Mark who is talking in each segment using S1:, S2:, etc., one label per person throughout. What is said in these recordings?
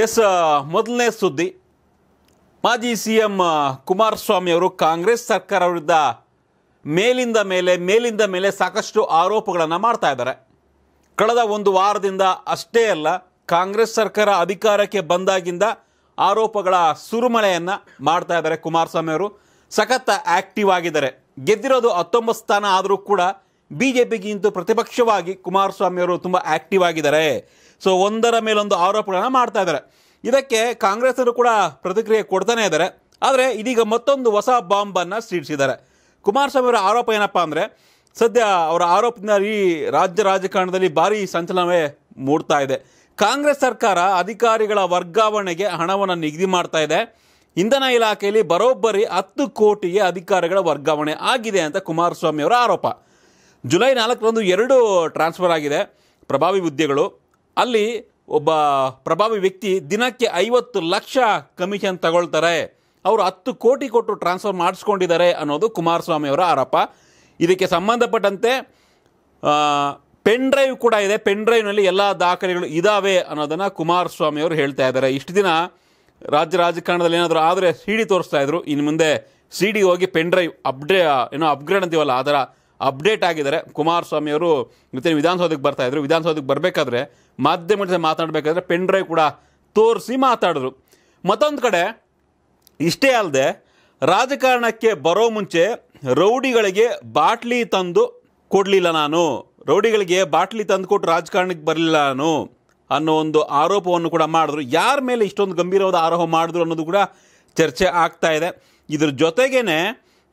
S1: S ಮೊದಲನೇ ಸುದ್ದಿ ಮಾಜಿ ಸಿ ಎಂ ಕುಮಾರಸ್ವಾಮಿ ಅವರು ಕಾಂಗ್ರೆಸ್ ಸರ್ಕಾರ ವಿರುದ್ಧ ಮೇಲಿಂದ ಮೇಲೆ ಮೇಲಿಂದ ಮೇಲೆ ಸಾಕಷ್ಟು ಆರೋಪಗಳನ್ನು ಮಾಡ್ತಾ ಇದ್ದಾರೆ ಕಳೆದ ಒಂದು ವಾರದಿಂದ ಅಷ್ಟೇ ಅಲ್ಲ ಕಾಂಗ್ರೆಸ್ ಸರ್ಕಾರ ಅಧಿಕಾರಕ್ಕೆ ಬಂದಾಗಿಂದ ಆರೋಪಗಳ ಸುರುಮಳೆಯನ್ನು ಮಾಡ್ತಾ ಇದ್ದಾರೆ ಕುಮಾರಸ್ವಾಮಿ ಅವರು ಸಖತ್ತ ಆಕ್ಟಿವ್ ಆಗಿದ್ದಾರೆ ಗೆದ್ದಿರೋದು ಹತ್ತೊಂಬತ್ತು ಸ್ಥಾನ ಆದರೂ ಕೂಡ ಬಿ ಜೆ ಪಿಗಿಂತ ಪ್ರತಿಪಕ್ಷವಾಗಿ ಕುಮಾರಸ್ವಾಮಿ ಅವರು ತುಂಬ ಆಕ್ಟಿವ್ ಆಗಿದ್ದಾರೆ ಸೊ ಒಂದರ ಮೇಲೊಂದು ಆರೋಪಗಳನ್ನು ಮಾಡ್ತಾ ಇದ್ದಾರೆ ಇದಕ್ಕೆ ಕಾಂಗ್ರೆಸ್ಸರು ಕೂಡ ಪ್ರತಿಕ್ರಿಯೆ ಕೊಡ್ತಾನೇ ಇದ್ದಾರೆ ಆದರೆ ಇದೀಗ ಮತ್ತೊಂದು ಹೊಸ ಬಾಂಬನ್ನು ಸಿಡಿಸಿದ್ದಾರೆ ಕುಮಾರಸ್ವಾಮಿ ಅವರ ಆರೋಪ ಏನಪ್ಪ ಅಂದರೆ ಸದ್ಯ ಅವರ ಆರೋಪದಿಂದ ಈ ರಾಜ್ಯ ರಾಜಕಾರಣದಲ್ಲಿ ಭಾರಿ ಸಂಚಲನವೇ ಮೂಡ್ತಾ ಇದೆ ಕಾಂಗ್ರೆಸ್ ಸರ್ಕಾರ ಅಧಿಕಾರಿಗಳ ವರ್ಗಾವಣೆಗೆ ಹಣವನ್ನು ನಿಗದಿ ಮಾಡ್ತಾ ಇದೆ ಇಂಧನ ಇಲಾಖೆಯಲ್ಲಿ ಬರೋಬ್ಬರಿ ಹತ್ತು ಕೋಟಿಗೆ ಅಧಿಕಾರಿಗಳ ವರ್ಗಾವಣೆ ಆಗಿದೆ ಅಂತ ಕುಮಾರಸ್ವಾಮಿ ಅವರ ಆರೋಪ ಜುಲೈ ನಾಲ್ಕರಂದು ಎರಡು ಟ್ರಾನ್ಸ್ಫರ್ ಆಗಿದೆ ಪ್ರಭಾವಿ ಹುದ್ದೆಗಳು ಅಲ್ಲಿ ಒಬ್ಬ ಪ್ರಭಾವಿ ವ್ಯಕ್ತಿ ದಿನಕ್ಕೆ ಐವತ್ತು ಲಕ್ಷ ಕಮಿಷನ್ ತಗೊಳ್ತಾರೆ ಅವರು ಹತ್ತು ಕೋಟಿ ಕೊಟ್ಟು ಟ್ರಾನ್ಸ್ಫರ್ ಮಾಡಿಸ್ಕೊಂಡಿದ್ದಾರೆ ಅನ್ನೋದು ಕುಮಾರಸ್ವಾಮಿ ಅವರ ಆರೋಪ ಇದಕ್ಕೆ ಸಂಬಂಧಪಟ್ಟಂತೆ ಪೆನ್ ಡ್ರೈವ್ ಕೂಡ ಇದೆ ಪೆನ್ ಡ್ರೈವ್ನಲ್ಲಿ ಎಲ್ಲ ದಾಖಲೆಗಳು ಇದ್ದಾವೆ ಅನ್ನೋದನ್ನು ಕುಮಾರಸ್ವಾಮಿ ಅವರು ಹೇಳ್ತಾ ಇದ್ದಾರೆ ಇಷ್ಟು ದಿನ ರಾಜ್ಯ ರಾಜಕಾರಣದಲ್ಲಿ ಏನಾದರೂ ಆದರೆ ಸಿ ಡಿ ತೋರಿಸ್ತಾ ಇದ್ರು ಇನ್ನು ಮುಂದೆ ಸಿ ಡಿ ಹೋಗಿ ಪೆನ್ ಡ್ರೈವ್ ಅಪ್ಡೇ ಏನೋ ಅಪ್ಗ್ರೇಡ್ ಅಂತೀವಲ್ಲ ಆ ಥರ ಅಪ್ಡೇಟ್ ಆಗಿದ್ದಾರೆ ಅವರು ಮತ್ತೆ ವಿಧಾನಸೌಧಕ್ಕೆ ಬರ್ತಾಯಿದ್ರು ವಿಧಾನಸೌಧಕ್ಕೆ ಬರಬೇಕಾದ್ರೆ ಮಾಧ್ಯಮದ ಮಾತಾಡಬೇಕಾದ್ರೆ ಪೆನ್ ಡ್ರೈವ್ ಕೂಡ ತೋರಿಸಿ ಮಾತಾಡಿದ್ರು ಮತ್ತೊಂದು ಕಡೆ ಇಷ್ಟೇ ಅಲ್ಲದೆ ರಾಜಕಾರಣಕ್ಕೆ ಬರೋ ಮುಂಚೆ ರೌಡಿಗಳಿಗೆ ಬಾಟ್ಲಿ ತಂದು ಕೊಡಲಿಲ್ಲ ನಾನು ರೌಡಿಗಳಿಗೆ ಬಾಟ್ಲಿ ತಂದು ಕೊಟ್ಟು ರಾಜಕಾರಣಕ್ಕೆ ಬರಲಿಲ್ಲ ನಾನು ಅನ್ನೋ ಒಂದು ಆರೋಪವನ್ನು ಕೂಡ ಮಾಡಿದ್ರು ಯಾರ ಮೇಲೆ ಇಷ್ಟೊಂದು ಗಂಭೀರವಾದ ಆರೋಪ ಮಾಡಿದ್ರು ಅನ್ನೋದು ಕೂಡ ಚರ್ಚೆ ಆಗ್ತಾ ಇದೆ ಇದ್ರ ಜೊತೆಗೇ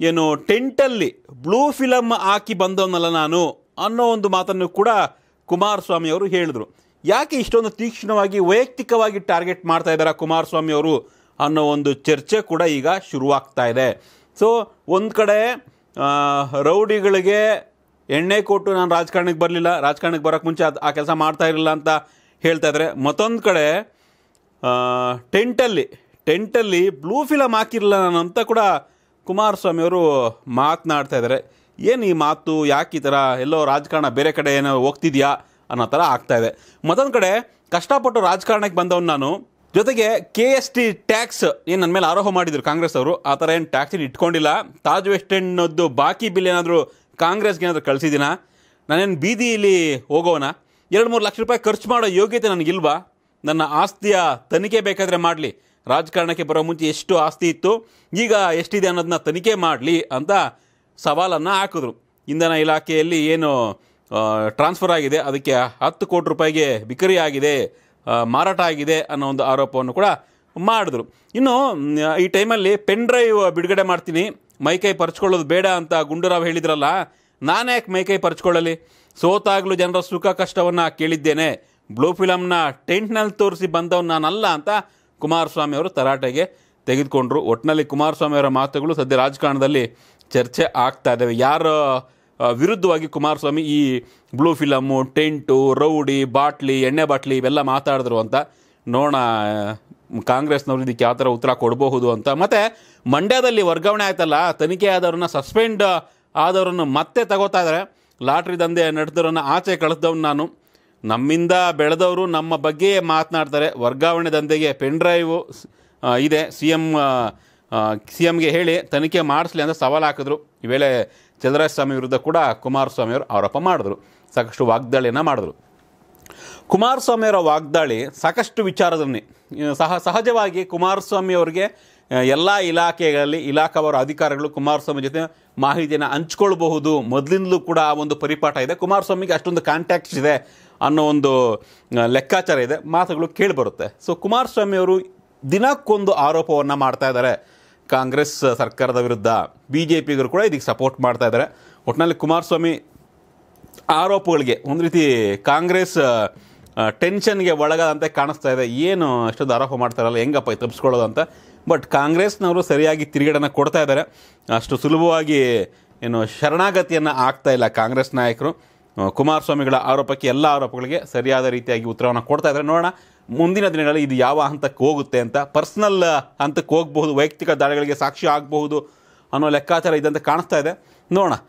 S1: ಏನು ಟೆಂಟಲ್ಲಿ ಬ್ಲೂ ಫಿಲಮ್ ಹಾಕಿ ಬಂದವನಲ್ಲ ನಾನು ಅನ್ನೋ ಒಂದು ಮಾತನ್ನು ಕೂಡ ಕುಮಾರಸ್ವಾಮಿ ಅವರು ಹೇಳಿದರು ಯಾಕೆ ಇಷ್ಟೊಂದು ತೀಕ್ಷ್ಣವಾಗಿ ವೈಯಕ್ತಿಕವಾಗಿ ಟಾರ್ಗೆಟ್ ಮಾಡ್ತಾ ಇದ್ದಾರೆ ಕುಮಾರಸ್ವಾಮಿ ಅವರು ಅನ್ನೋ ಒಂದು ಚರ್ಚೆ ಕೂಡ ಈಗ ಶುರುವಾಗ್ತಾ ಇದೆ ಸೊ ಒಂದು ಕಡೆ ರೌಡಿಗಳಿಗೆ ಎಣ್ಣೆ ಕೊಟ್ಟು ನಾನು ರಾಜಕಾರಣಕ್ಕೆ ಬರಲಿಲ್ಲ ರಾಜಕಾರಣಕ್ಕೆ ಬರೋಕ್ಕೆ ಮುಂಚೆ ಅದು ಆ ಕೆಲಸ ಮಾಡ್ತಾ ಇರಲಿಲ್ಲ ಅಂತ ಹೇಳ್ತಾ ಇದ್ದಾರೆ ಮತ್ತೊಂದು ಕಡೆ ಟೆಂಟಲ್ಲಿ ಟೆಂಟಲ್ಲಿ ಬ್ಲೂ ಫಿಲಮ್ ಹಾಕಿರಲಿಲ್ಲ ನಾನು ಅಂತ ಕೂಡ ಕುಮಾರಸ್ವಾಮಿಯವರು ಅವರು ಮಾತನಾಡ್ತಾ ಇದ್ದಾರೆ ಏನು ಈ ಮಾತು ಯಾಕೆ ಈ ಥರ ಎಲ್ಲೋ ರಾಜಕಾರಣ ಬೇರೆ ಕಡೆ ಏನೋ ಹೋಗ್ತಿದ್ಯಾ ಅನ್ನೋ ಥರ ಆಗ್ತಾಯಿದೆ ಮತ್ತೊಂದು ಕಡೆ ಕಷ್ಟಪಟ್ಟು ರಾಜಕಾರಣಕ್ಕೆ ಬಂದವನು ನಾನು ಜೊತೆಗೆ ಕೆ ಎಸ್ ಟಿ ಟ್ಯಾಕ್ಸ್ ಏನು ನನ್ನ ಮೇಲೆ ಆರೋಪ ಮಾಡಿದರು ಕಾಂಗ್ರೆಸ್ ಅವರು ಆ ಥರ ಏನು ಟ್ಯಾಕ್ಸಿನ ಇಟ್ಕೊಂಡಿಲ್ಲ ತಾಜ್ ವೆಸ್ಟ್ ಎಂಡ್ನದ್ದು ಬಾಕಿ ಬಿಲ್ ಏನಾದರೂ ಕಾಂಗ್ರೆಸ್ಗೆ ಏನಾದರೂ ಕಳಿಸಿದ್ದೀನ ನಾನೇನು ಬೀದಿಯಲ್ಲಿ ಹೋಗೋಣ ಎರಡು ಮೂರು ಲಕ್ಷ ರೂಪಾಯಿ ಖರ್ಚು ಮಾಡೋ ಯೋಗ್ಯತೆ ನನಗಿಲ್ವಾ ನನ್ನ ಆಸ್ತಿಯ ತನಿಖೆ ಬೇಕಾದರೆ ಮಾಡಲಿ ರಾಜಕಾರಣಕ್ಕೆ ಬರೋ ಮುಂಚೆ ಎಷ್ಟು ಆಸ್ತಿ ಇತ್ತು ಈಗ ಎಷ್ಟಿದೆ ಅನ್ನೋದನ್ನ ತನಿಖೆ ಮಾಡಲಿ ಅಂತ ಸವಾಲನ್ನು ಹಾಕಿದ್ರು ಇಂಧನ ಇಲಾಖೆಯಲ್ಲಿ ಏನು ಟ್ರಾನ್ಸ್ಫರ್ ಆಗಿದೆ ಅದಕ್ಕೆ ಹತ್ತು ಕೋಟಿ ರೂಪಾಯಿಗೆ ಬಿಕರಿ ಆಗಿದೆ ಮಾರಾಟ ಆಗಿದೆ ಅನ್ನೋ ಒಂದು ಆರೋಪವನ್ನು ಕೂಡ ಮಾಡಿದ್ರು ಇನ್ನು ಈ ಟೈಮಲ್ಲಿ ಪೆನ್ ಡ್ರೈವ್ ಬಿಡುಗಡೆ ಮಾಡ್ತೀನಿ ಮೈಕೈ ಪರ್ಚ್ಕೊಳ್ಳೋದು ಬೇಡ ಅಂತ ಗುಂಡೂರಾವ್ ಹೇಳಿದ್ರಲ್ಲ ನಾನು ಯಾಕೆ ಮೈಕೈ ಪರ್ಚ್ಕೊಳ್ಳಲಿ ಸೋತಾಗಲೂ ಜನರ ಸುಖ ಕಷ್ಟವನ್ನು ಕೇಳಿದ್ದೇನೆ ಬ್ಲೂ ಫಿಲಮ್ನ ಟೆಂಟ್ನಲ್ಲಿ ತೋರಿಸಿ ಬಂದವನು ನಾನಲ್ಲ ಅಂತ ಕುಮಾರಸ್ವಾಮಿ ಅವರು ತರಾಟೆಗೆ ತೆಗೆದುಕೊಂಡ್ರು ಒಟ್ಟಿನಲ್ಲಿ ಕುಮಾರಸ್ವಾಮಿ ಅವರ ಮಾತುಗಳು ಸದ್ಯ ರಾಜಕಾರಣದಲ್ಲಿ ಚರ್ಚೆ ಆಗ್ತಾ ಇದ್ದಾವೆ ಯಾರ ವಿರುದ್ಧವಾಗಿ ಕುಮಾರಸ್ವಾಮಿ ಈ ಬ್ಲೂ ಫಿಲಮ್ಮು ಟೆಂಟು ರೌಡಿ ಬಾಟ್ಲಿ ಎಣ್ಣೆ ಬಾಟ್ಲಿ ಇವೆಲ್ಲ ಮಾತಾಡಿದ್ರು ಅಂತ ನೋಡೋಣ ಕಾಂಗ್ರೆಸ್ನವರು ಇದಕ್ಕೆ ಯಾವ ಥರ ಉತ್ತರ ಕೊಡಬಹುದು ಅಂತ ಮತ್ತು ಮಂಡ್ಯದಲ್ಲಿ ವರ್ಗಾವಣೆ ಆಯ್ತಲ್ಲ ತನಿಖೆ ಆದವ್ರನ್ನ ಸಸ್ಪೆಂಡ್ ಆದವ್ರನ್ನು ಮತ್ತೆ ತಗೋತಾ ಇದ್ದಾರೆ ಲಾಟ್ರಿ ದಂಧೆ ನಡೆದವ್ರನ್ನ ಆಚೆ ಕಳಿಸ್ದವ್ನು ನಾನು ನಮ್ಮಿಂದ ಬೆಳೆದವರು ನಮ್ಮ ಬಗ್ಗೆ ಮಾತನಾಡ್ತಾರೆ ವರ್ಗಾವಣೆ ದಂಧೆಗೆ ಪೆನ್ ಡ್ರೈವ್ ಇದೆ ಸಿ ಎಮ್ ಸಿ ಎಮ್ಗೆ ಹೇಳಿ ತನಿಖೆ ಮಾಡಿಸ್ಲಿ ಅಂತ ಸವಾಲು ಹಾಕಿದ್ರು ಈ ವೇಳೆ ಸ್ವಾಮಿ ವಿರುದ್ಧ ಕೂಡ ಕುಮಾರಸ್ವಾಮಿಯವರು ಆರೋಪ ಮಾಡಿದ್ರು ಸಾಕಷ್ಟು ವಾಗ್ದಾಳಿಯನ್ನು ಮಾಡಿದ್ರು ಕುಮಾರಸ್ವಾಮಿಯವರ ವಾಗ್ದಾಳಿ ಸಾಕಷ್ಟು ವಿಚಾರದಲ್ಲಿ ಸಹ ಸಹಜವಾಗಿ ಕುಮಾರಸ್ವಾಮಿ ಅವರಿಗೆ ಎಲ್ಲ ಇಲಾಖೆಗಳಲ್ಲಿ ಇಲಾಖಾವಾರು ಅಧಿಕಾರಿಗಳು ಕುಮಾರಸ್ವಾಮಿ ಜೊತೆ ಮಾಹಿತಿಯನ್ನು ಹಂಚ್ಕೊಳ್ಬಹುದು ಮೊದಲಿಂದಲೂ ಕೂಡ ಆ ಒಂದು ಪರಿಪಾಠ ಇದೆ ಕುಮಾರಸ್ವಾಮಿಗೆ ಅಷ್ಟೊಂದು ಕಾಂಟ್ಯಾಕ್ಟ್ಸ್ ಇದೆ ಅನ್ನೋ ಒಂದು ಲೆಕ್ಕಾಚಾರ ಇದೆ ಮಾತುಗಳು ಕೇಳಿಬರುತ್ತೆ ಸೊ ಕುಮಾರಸ್ವಾಮಿ ಅವರು ದಿನಕ್ಕೊಂದು ಆರೋಪವನ್ನು ಮಾಡ್ತಾ ಇದ್ದಾರೆ ಕಾಂಗ್ರೆಸ್ ಸರ್ಕಾರದ ವಿರುದ್ಧ ಬಿ ಜೆ ಪಿಗರು ಕೂಡ ಇದಕ್ಕೆ ಸಪೋರ್ಟ್ ಮಾಡ್ತಾ ಇದ್ದಾರೆ ಒಟ್ಟಿನಲ್ಲಿ ಕುಮಾರಸ್ವಾಮಿ ಆರೋಪಗಳಿಗೆ ಒಂದು ರೀತಿ ಕಾಂಗ್ರೆಸ್ ಟೆನ್ಷನ್ಗೆ ಒಳಗಾದಂತೆ ಕಾಣಿಸ್ತಾ ಇದೆ ಏನು ಅಷ್ಟೊಂದು ಆರೋಪ ಮಾಡ್ತಾರಲ್ಲ ಹೆಂಗಪ್ಪ ತಪ್ಪಿಸ್ಕೊಳ್ಳೋದು ಅಂತ ಬಟ್ ಕಾಂಗ್ರೆಸ್ನವರು ಸರಿಯಾಗಿ ತಿರುಗೇಡನ್ನು ಕೊಡ್ತಾ ಇದ್ದಾರೆ ಅಷ್ಟು ಸುಲಭವಾಗಿ ಏನು ಶರಣಾಗತಿಯನ್ನು ಆಗ್ತಾ ಇಲ್ಲ ಕಾಂಗ್ರೆಸ್ ನಾಯಕರು ಕುಮಾರಸ್ವಾಮಿಗಳ ಆರೋಪಕ್ಕೆ ಎಲ್ಲ ಆರೋಪಗಳಿಗೆ ಸರಿಯಾದ ರೀತಿಯಾಗಿ ಉತ್ತರವನ್ನು ಕೊಡ್ತಾ ಇದ್ದಾರೆ ನೋಡೋಣ ಮುಂದಿನ ದಿನಗಳಲ್ಲಿ ಇದು ಯಾವ ಹಂತಕ್ಕೆ ಹೋಗುತ್ತೆ ಅಂತ ಪರ್ಸ್ನಲ್ ಹಂತಕ್ಕೆ ಹೋಗಬಹುದು ವೈಯಕ್ತಿಕ ದಾಳಿಗಳಿಗೆ ಸಾಕ್ಷಿ ಆಗಬಹುದು ಅನ್ನೋ ಲೆಕ್ಕಾಚಾರ ಇದೆ ಅಂತ ಕಾಣಿಸ್ತಾ ಇದೆ ನೋಡೋಣ